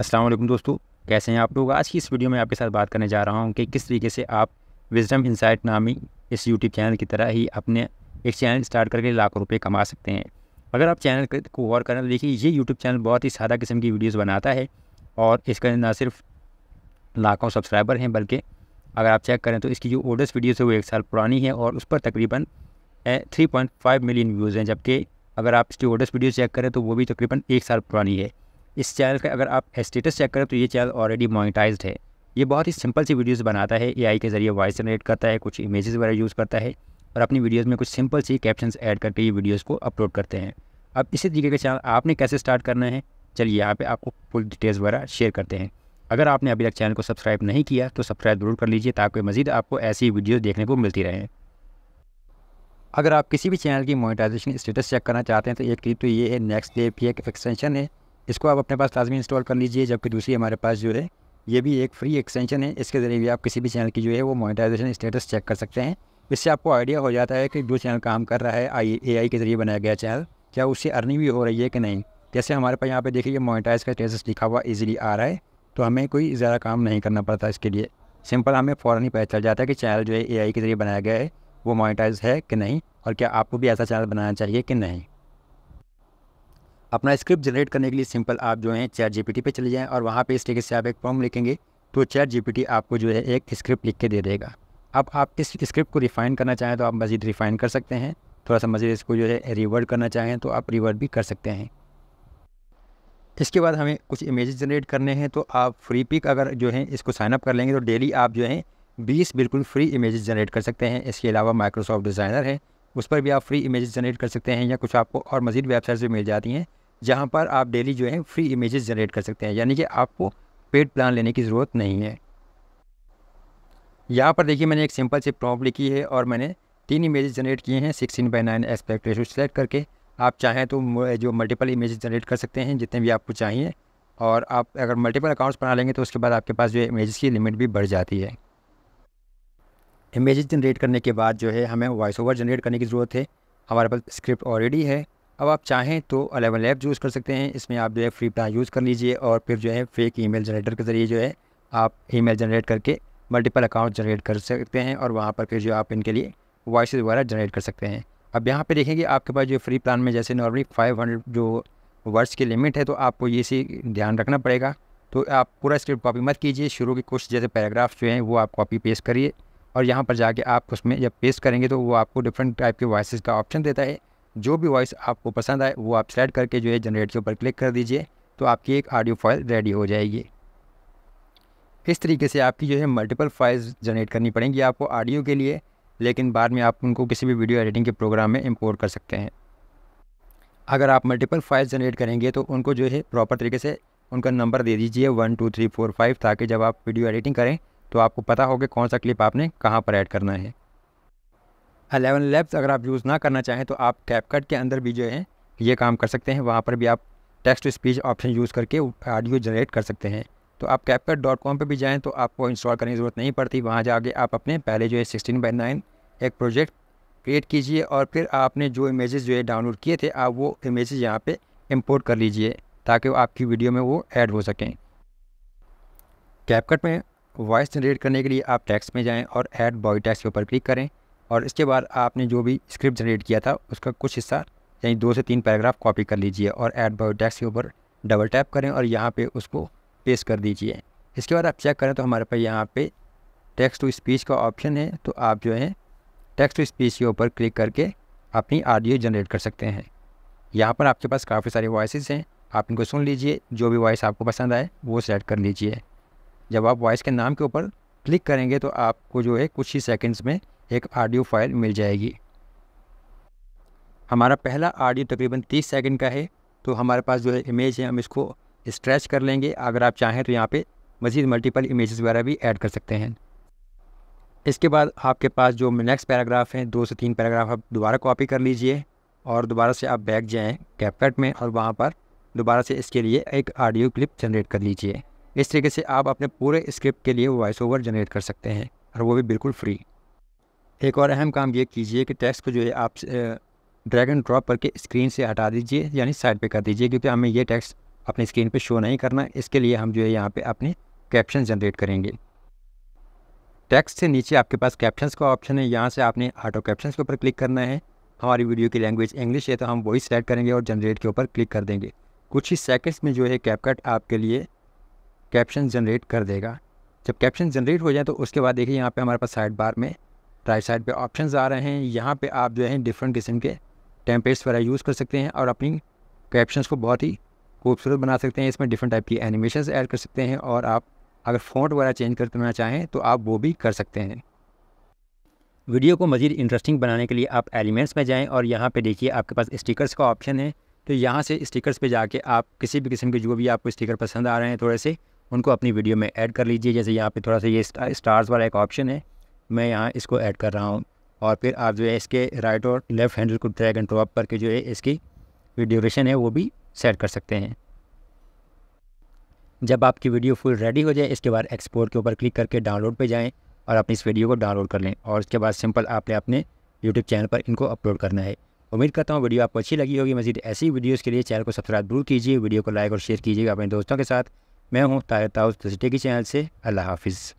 अस्सलाम वालेकुम दोस्तों कैसे हैं आप लोग आज की इस वीडियो में आपके साथ बात करने जा रहा हूं कि किस तरीके से आप विजडम इंसाइट नामी इस यूट्यूब चैनल की तरह ही अपने एक चैनल स्टार्ट करके लाखों रुपये कमा सकते हैं अगर आप चैनल को गौर करें तो देखिए ये यूट्यूब चैनल बहुत ही सादा किस्म की वीडियोज़ बनाता है और इसका ना सिर्फ लाखों सब्सक्राइबर हैं बल्कि अगर आप चेक करें तो इसकी जो ओल्डेस्ट वीडियोज़ है वो एक साल पुरानी है और उस पर तकरीबन three point five million views हैं जबकि अगर आप इसकी ओल्डेस्ट वीडियो चेक करें तो वो भी तकरीबन एक साल पुरानी है इस चैनल का अगर आप स्टेटस चेक करें तो ये चैनल ऑलरेडी मोनिटाइज है ये बहुत ही सिंपल सी वीडियोस बनाता है एआई के ज़रिए वॉइस जनरेट करता है कुछ इमेजेस वगैरह यूज़ करता है और अपनी वीडियोस में कुछ सिंपल सी कैप्शन ऐड करके ये वीडियोस को अपलोड करते हैं अब इसी तरीके का चैनल आपने कैसे स्टार्ट करना है चलिए यहाँ पे आपको फुल डिटेल्स वगैरह शेयर करते हैं अगर आपने अभी तक चैनल को सब्सक्राइब नहीं किया तो सब्सक्राइब जरूर कर लीजिए ताकि मजीद आपको ऐसी वीडियोज़ देखने को मिलती रहें अगर आप किसी भी चैनल की मोनिटाइजेशन स्टेटस चेक करना चाहते हैं तो एक क्लिप तो ये है नेक्स्ट डे की एक एक्सटेंशन है इसको आप अपने पास लाजमी इंस्टॉल कर लीजिए जबकि दूसरी हमारे पास जो है ये भी एक फ्री एक्सटेंशन है इसके ज़रिए भी आप किसी भी चैनल की जो है वो मोनिटाइजेशन स्टेटस चेक कर सकते हैं इससे आपको आइडिया हो जाता है कि जो चैनल काम कर रहा है आई ए के ज़रिए बनाया गया चैनल क्या उससे अर्निंग भी हो रही है कि नहीं जैसे हमारे पास यहाँ पर देखिए मोनिटाइज का स्टेटस लिखा हुआ ईज़िली आ रहा है तो हमें कोई ज़्यादा काम नहीं करना पड़ता इसके लिए सिंपल हमें फ़ौर ही पता चल जाता है कि चैनल जो है ए के ज़रिए बनाया गया है वो मोनिटाइज है कि नहीं और क्या आपको भी ऐसा चैनल बनाना चाहिए कि नहीं अपना स्क्रिप्ट जनरेट करने के लिए सिंपल आप जो है चैट जीपीटी पे चले जाएँ और वहाँ पे इस तरीके से आप एक फॉर्म लिखेंगे तो चैट जीपीटी आपको जो है एक स्क्रिप्ट लिख के दे देगा अब आप इस स्क्रिप्ट को रिफ़ाइन करना चाहें तो आप मज़ीद रिफ़ाइन कर सकते हैं थोड़ा सा मज़ीद इसको जो है रिवर्ड करना चाहें तो आप रिवर्ड भी कर सकते हैं इसके बाद हमें कुछ इमेज जनरेट करने हैं तो आप फ्री पिक अगर जो है इसको साइनअप कर लेंगे तो डेली आप जो है बीस बिल्कुल फ्री इमेज जनरेट कर सकते हैं इसके अलावा माइक्रोसॉफ्ट डिज़ाइनर है उस पर भी आप फ्री इमेज जनरेट कर सकते हैं या कुछ आपको और मज़ीद वेबसाइट भी मिल जाती हैं जहाँ पर आप डेली जो है फ्री इमेजेस जनरेट कर सकते हैं यानी कि आपको पेड प्लान लेने की ज़रूरत नहीं है यहाँ पर देखिए मैंने एक सिंपल सी प्रॉप लिखी है और मैंने तीन इमेजेस जनरेट किए हैं sixteen by nine aspect ratio select करके आप चाहें तो जो मल्टीपल इमेजेस जनरेट कर सकते हैं जितने भी आपको चाहिए और आप अगर मल्टीपल अकाउंट्स बना लेंगे तो उसके बाद आपके पास जो है इमेज़ की लिमिट भी बढ़ जाती है इमेजेस जनरेट करने के बाद जो है हमें वॉइस ओवर जनरेट करने की ज़रूरत है हमारे पास स्क्रिप्ट ऑलरेडी है अब आप चाहें तो अलेवन ऐप यूज़ कर सकते हैं इसमें आप जो है फ्री प्लान यूज़ कर लीजिए और फिर जो है फेक ई जनरेटर के ज़रिए जो है आप ई जनरेट करके मल्टीपल अकाउंट जनरेट कर सकते हैं और वहाँ पर फिर जो आप इनके लिए वॉइस वगैरह जनरेट कर सकते हैं अब यहाँ पे देखेंगे आपके पास जो फ्री प्लान में जैसे नॉर्मली 500 जो वर्ड्स की लिमिट है तो आपको ये सी ध्यान रखना पड़ेगा तो आप पूरा स्क्रिप्ट कॉपी मत कीजिए शुरू के कुछ जैसे पैराग्राफ जो हैं वो आप कॉपी पेस्ट करिए और यहाँ पर जाके आप उसमें जब पेस्ट करेंगे तो वो आपको डिफरेंट टाइप के वॉइस का ऑप्शन देता है जो भी वॉइस आपको पसंद आए वो आप सेलेक्ट करके जो है जनरेट के ऊपर क्लिक कर दीजिए तो आपकी एक ऑडियो फाइल रेडी हो जाएगी इस तरीके से आपकी जो है मल्टीपल फाइल्स जनरेट करनी पड़ेंगी आपको ऑडियो के लिए लेकिन बाद में आप उनको किसी भी वीडियो एडिटिंग के प्रोग्राम में इंपोर्ट कर सकते हैं अगर आप मल्टीपल फाइल्स जनरेट करेंगे तो उनको जो है प्रॉपर तरीके से उनका नंबर दे दीजिए one two three four five ताकि जब आप वीडियो एडिटिंग करें तो आपको पता हो कि कौन सा क्लिप आपने कहाँ पर ऐड करना है अलेवन लैब्स अगर आप यूज़ ना करना चाहें तो आप कैपकट के अंदर भी जो है ये काम कर सकते हैं वहाँ पर भी आप text to speech option use करके ऑडियो जनरेट कर सकते हैं तो आप कैपकट डॉट कॉम पर भी जाएँ तो आपको इंस्टॉल करने की ज़रूरत नहीं पड़ती वहाँ जाके आप अपने पहले जो है सिक्सटीन बाई नाइन एक प्रोजेक्ट क्रिएट कीजिए और फिर आपने जो इमेजेस जो है डाउनलोड किए थे आप वो इमेजेस यहाँ पे इंपोर्ट कर लीजिए ताकि वो आपकी वीडियो में वो ऐड हो सकें कैपकट में वॉइस जनरेट करने के लिए आप टैक्स में जाएं और ऐड बॉय टैक्स के ऊपर क्लिक करें और इसके बाद आपने जो भी स्क्रिप्ट जनरेट किया था उसका कुछ हिस्सा यानी दो से तीन पैराग्राफ कॉपी कर लीजिए और एड बायोटैक्स के ऊपर डबल टैप करें और यहाँ पे उसको पेस्ट कर दीजिए इसके बाद आप चेक करें तो हमारे पास यहाँ पे टेक्स्ट टू स्पीच का ऑप्शन है तो आप जो है टेक्स्ट टू स्पीच के ऊपर क्लिक करके अपनी आडियो जनरेट कर सकते हैं यहाँ पर आपके पास काफ़ी सारे वॉइसेस हैं आप इनको सुन लीजिए जो भी वॉइस आपको पसंद आए वो सेलेक्ट कर लीजिए जब आप वॉइस के नाम के ऊपर क्लिक करेंगे तो आपको जो है कुछ ही सेकंड्स में एक ऑडियो फाइल मिल जाएगी हमारा पहला ऑडियो तकरीबन 30 सेकंड का है तो हमारे पास जो है इमेज है हम इसको स्ट्रेच कर लेंगे अगर आप चाहें तो यहाँ पे मज़ीद मल्टीपल इमेज़ वगैरह भी ऐड कर सकते हैं इसके बाद आपके पास जो नेक्स्ट पैराग्राफ हैं दो से तीन पैराग्राफ आप दोबारा कॉपी कर लीजिए और दोबारा से आप बैग जाएँ कैपकट में और वहाँ पर दोबारा से इसके लिए एक ऑडियो क्लिप जनरेट कर लीजिए इस तरीके से आप अपने पूरे स्क्रिप्ट के लिए वॉइस ओवर जनरेट कर सकते हैं और वो भी बिल्कुल फ्री एक और अहम काम ये कीजिए कि टेक्स्ट को जो है आप ड्रैग एंड ड्रॉप करके स्क्रीन से हटा दीजिए यानी साइड पे कर दीजिए क्योंकि हमें ये टेक्स्ट अपनी स्क्रीन पे शो नहीं करना इसके लिए हम जो है यहाँ पे अपने कैप्शन जनरेट करेंगे टेक्स्ट से नीचे आपके पास कैप्शंस का ऑप्शन है यहाँ से आपने ऑटो कैप्शंस के ऊपर क्लिक करना है हमारी वीडियो की लैंग्वेज इंग्लिश है तो हम वही सेलेक्ट करेंगे और जनरेट के ऊपर क्लिक कर देंगे कुछ ही सेकेंड्स में जो है कैपकट आपके लिए कैप्शन जनरेट कर देगा जब कैप्शन जनरेट हो जाए तो उसके बाद देखिए यहाँ पे हमारे पास साइड बार में राइट साइड पे ऑप्शन आ रहे हैं यहाँ पे आप जो है डिफरेंट किस्म के टेम्पलेट्स वगैरह यूज़ कर सकते हैं और अपनी कैप्शन को बहुत ही खूबसूरत बना सकते हैं इसमें डिफरेंट टाइप की एनिमेशन ऐड कर सकते हैं और आप अगर फ़ॉन्ट वगैरह चेंज करना चाहें तो आप वो भी कर सकते हैं वीडियो को मज़ीद इंटरेस्टिंग बनाने के लिए आप एलिमेंट्स में जाएं और यहाँ पे देखिए आपके पास स्टिकर्स का ऑप्शन है तो यहाँ से स्टिकर्स पे जाके आप किसी भी किस्म के जो भी आपको स्टिकर पसंद आ रहे हैं थोड़े से उनको अपनी वीडियो में ऐड कर लीजिए जैसे यहाँ पे थोड़ा सा ये स्टार्स वाला एक ऑप्शन है मैं यहाँ इसको ऐड कर रहा हूँ और फिर आप जो है इसके राइट और लेफ़्ट हैंडल को ड्रैग एंड ड्रॉप करके जो है इसकी ड्यूरेशन है वो भी सेट कर सकते हैं जब आपकी वीडियो फुल रेडी हो जाए इसके बाद एक्सपोर्ट के ऊपर क्लिक करके डाउनलोड पर जाएँ और अपनी इस वीडियो को डाउनलोड कर लें और उसके बाद सिंपल आपने अपने यूट्यूब चैनल पर इनको अपलोड करना है उम्मीद करता हूँ वीडियो आपको अच्छी लगी होगी मजीद ऐसी वीडियोज़ के लिए चैनल को सब्सक्राइब जरूर कीजिए वीडियो को लाइक और शेयर कीजिएगा अपने दोस्तों के साथ मैं हूँ ताहिर ताउस सिटी के चैनल से अल्लाह हाफिज़